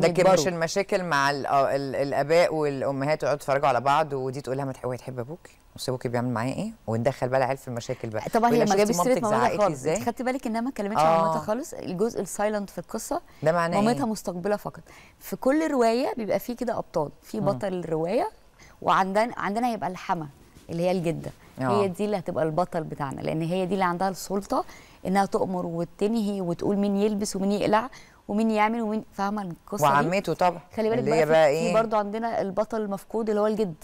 ده مش المشاكل مع آه، الاباء والامهات ويقعدوا يتفرجوا على بعض ودي تقول لها ما هو تحب ابوكي وسيبوكي بيعمل معايا ايه وندخل بقى العيال في المشاكل بقى طبعا هي ما جابت سيره مامتها خالص انت خدتي بالك انها ما كلمتش آه. عن مامتها آه. خالص الجزء السايلنت في القصه ده معناه مامتها إيه؟ مستقبله فقط في كل روايه بيبقى فيه كده ابطال في بطل الروايه وعندنا عندنا هيبقى الحما اللي هي الجده آه. هي دي اللي هتبقى البطل بتاعنا لان هي دي اللي عندها السلطه انها تؤمر وتنهي وتقول مين يلبس ومين يقلع ومين يعمل ومين فاهمه القصه دي وعمته طبعا خلي بالك بقى, بقى ايه؟ برضه عندنا البطل المفقود اللي هو الجد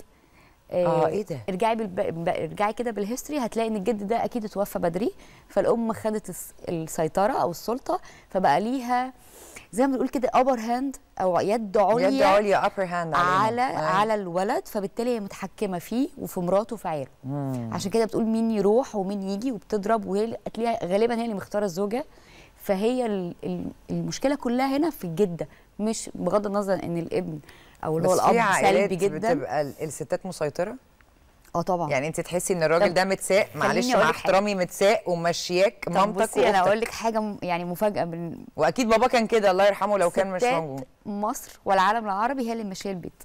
اه, آه، ايه ده ارجعي بالب... ارجعي كده بالهيستوري هتلاقي ان الجد ده اكيد اتوفى بدري فالام خدت السيطره او السلطه فبقى ليها زي ما بنقول كده ابر هاند او يد عليا يد عليا ابر هاند على آه. على الولد فبالتالي هي متحكمه فيه وفي مراته وفي عياله عشان كده بتقول مين يروح ومين يجي وبتضرب وهي هتلاقيها غالبا هي اللي مختاره الزوجه فهي المشكله كلها هنا في الجده مش بغض النظر ان الابن او اللي هو الاب سلبي جدا بتبقى الستات مسيطره اه طبعا يعني انت تحسي ان الراجل ده متساق معلش مع احترامي متساق وماشياك مامتك بصي انا اقول لك حاجه يعني مفاجاه من واكيد بابا كان كده الله يرحمه لو كان مش موجود مصر والعالم العربي هي اللي ماشيه البيت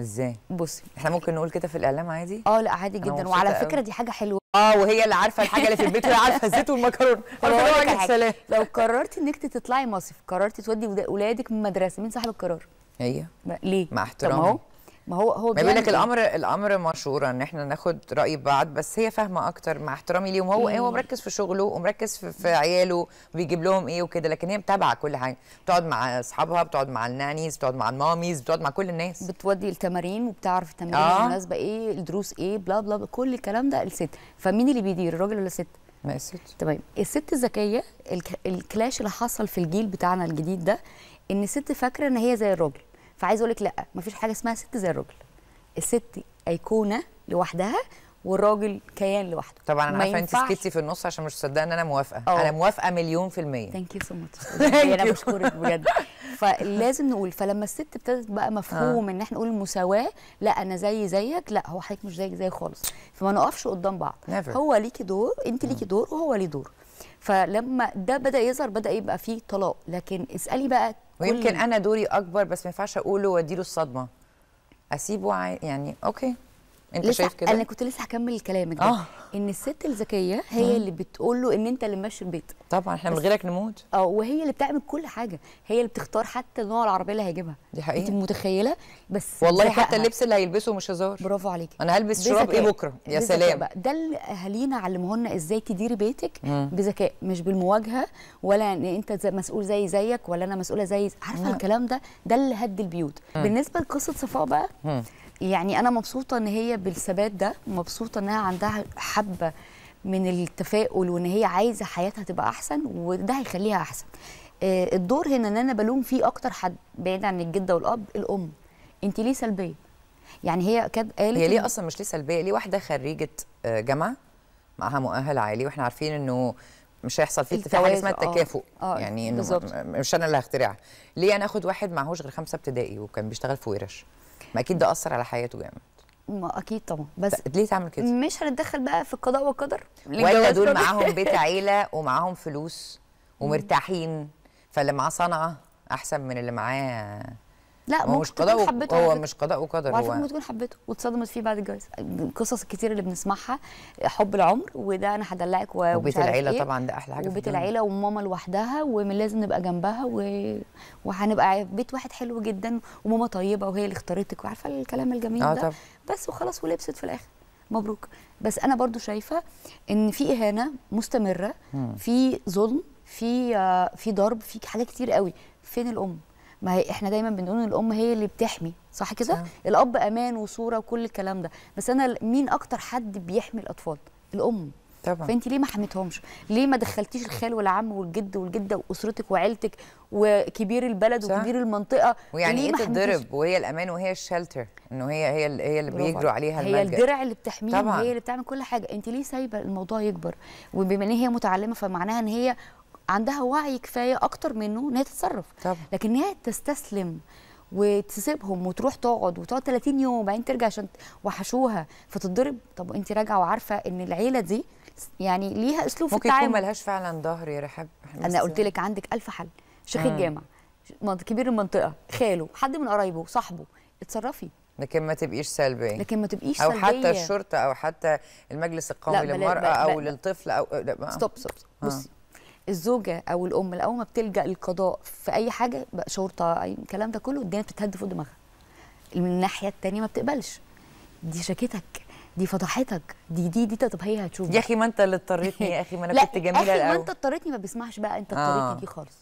ازاي بصي احنا ممكن نقول كده في الاعلام عادي اه لا عادي جدا وعلى فكره دي حاجه حلوه اه وهي اللي عارفه الحاجه اللي في البيت وهي عارفه الزيت والمكرونه لو قررتي انك تطلعي مصيف قررتي تودي اولادك من مدرسه مين صاحب القرار هي ليه مع احترامي ما هو هو ما بيقول لك إيه؟ الامر الامر مشهور ان احنا ناخد راي بعض بس هي فاهمه اكتر مع احترامي ليهم هو ايه هو مركز في شغله ومركز في, في عياله بيجيب لهم ايه وكده لكن هي متابعه كل حاجه بتقعد مع اصحابها بتقعد مع النانيز بتقعد مع الماميز بتقعد مع كل الناس بتودي التمارين وبتعرف التمارين آه. المناسبه ايه الدروس ايه بلا بلا, بلا كل الكلام ده الست فمين اللي بيدير الراجل ولا الست؟ ما الست تمام الست الذكيه الكلاش اللي حصل في الجيل بتاعنا الجديد ده ان الست فاكره ان هي زي الراجل فعايز اقول لك لا مفيش حاجه اسمها ست زي الراجل الست ايقونه لوحدها والراجل كيان لوحده طبعا انا عارفه انت سكتي في النص عشان مش مصدقه ان انا موافقه أوه. انا موافقه مليون في الميه ثانك يو سو ماتش انا بشكرك بجد فلازم نقول فلما الست ابتدت بقى مفهوم آه. ان احنا نقول المساواه لا انا زي زيك لا هو حضرتك مش زيك زي خالص فما نقفش قدام بعض Never. هو ليكي دور انت ليكي دور وهو ليه دور فلما ده بدا يظهر بدا يبقى فيه طلاق لكن اسالي بقى ويمكن انا دوري اكبر بس ما ينفعش اقوله واديله الصدمه اسيبه عاي... يعني اوكي انت لسه شايف كده انا كنت لسه هكمل كلامك ده آه. ان الست الذكيه هي آه. اللي بتقول له ان انت اللي ماشي البيت طبعا احنا من غيرك نموت اه وهي اللي بتعمل كل حاجه هي اللي بتختار حتى نوع العربيه اللي هيجيبها دي حقيقه انت متخيله بس والله حتى بقى. اللبس اللي هيلبسه مش هزار برافو عليكي انا هلبس شراب ايه بكره يا سلام بقى. ده اللي اهالينا علموهولنا ازاي تديري بيتك مم. بذكاء مش بالمواجهه ولا ان انت زي مسؤول زي زيك ولا انا مسؤوله زي عارفه الكلام ده ده اللي هد البيوت مم. بالنسبه لقصه صفاء بقى مم. يعني انا مبسوطه ان هي بالثبات ده مبسوطه انها عندها حبه من التفاؤل وان هي عايزه حياتها تبقى احسن وده هيخليها احسن آه، الدور هنا ان انا بلوم فيه اكتر حد بعيد عن الجده والاب الام انت ليه سلبيه يعني هي كانت قالت هي ليه اصلا مش ليه سلبيه ليه واحده خريجه آه، جامعه معاها مؤهل عالي واحنا عارفين انه مش هيحصل فيه في حاجه اسمها آه، التكافؤ يعني انه يعني مش انا اللي هخترعها ليه انا اخد واحد معهوش غير خمسه ابتدائي وكان بيشتغل في ورش ما اكيد ده اثر على حياته جامد ما اكيد طبعا بس ليه تعمل كده مش هنتدخل بقى في القضاء والقدر ولا دول معاهم بيت عيله ومعاهم فلوس ومرتاحين فاللي معاه صنعه احسن من اللي معاه لا ممكن مش قضاء حبته هو مش قضاء وقدر هو يعني. ممكن تكون حبته واتصدمت فيه بعد الجواز القصص الكتير اللي بنسمعها حب العمر وده انا هدلعك وبيت العيله إيه. طبعا ده احلى حاجه وبيت العيله وماما لوحدها ولازم نبقى جنبها و... وهنبقى بيت واحد حلو جدا وماما طيبه وهي اللي اختارتك وعارفه الكلام الجميل آه ده طب. بس وخلاص ولبست في الاخر مبروك بس انا برضو شايفه ان في اهانه مستمره في ظلم في آه، في ضرب في حاجات كتير قوي فين الام ما هي احنا دايما بنقول ان الام هي اللي بتحمي صح كده الاب امان وصوره وكل الكلام ده بس انا مين اكتر حد بيحمي الاطفال الام طبعا فانت ليه ما حميتهمش ليه ما دخلتيش الخال والعم والجد والجده واسرتك وعيلتك وكبير البلد صح. وكبير المنطقه ويعني ايه تضرب وهي الامان وهي الشلتر انه هي هي هي اللي بيجروا عليها الملجأ هي الدرع اللي بتحميهم هي اللي بتعمل كل حاجه انت ليه سايبه الموضوع يكبر وبما ان هي متعلمه فمعناها ان هي عندها وعي كفايه اكتر منه ان هي تتصرف طبعا. لكن هي تستسلم وتسيبهم وتروح تقعد وتقعد 30 يوم بعدين ترجع عشان وحشوها فتتضرب طب انت راجعه وعارفه ان العيله دي يعني ليها اسلوب في التعامل ممكن ملهاش فعلا ظهر يا رحاب انا قلت لك عندك الف حل شيخ الجامع كبير المنطقه خاله حد من قرايبه صاحبه اتصرفي لكن ما تبقيش سلبيه لكن ما تبقيش او حتى الشرطه او حتى المجلس القومي للمراه او للطفل او لا ستوب ستوب بصي آه. الزوجه او الام الاول ما بتلجا للقضاء في اي حاجه بقى شرطه اي الكلام ده كله الدنيا بتتهد فوق دماغها من الناحيه الثانيه ما بتقبلش دي شكتك دي فضحتك دي دي دي طب هي هتشوف يا اخي ما انت اللي اضطريتني يا اخي ما انا كنت جميله اخي ما انت اضطريتني ما بيسمعش بقى انت آه. اضطريتني آه. دي خالص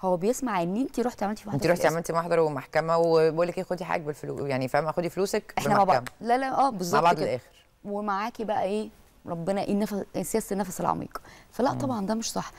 هو بيسمع ان انت رحتي عملتي محضر انت رحتي عملتي محضر ومحكمه وبقول لك ايه خدي حاجه بالفلوس يعني فاهمه خدي فلوسك احنا مع بعض لا لا اه بالظبط مع بعض للاخر ومعاكي بقى ايه ربنا ايه النفس سياسه النفس العميق فلا مم. طبعا ده مش صح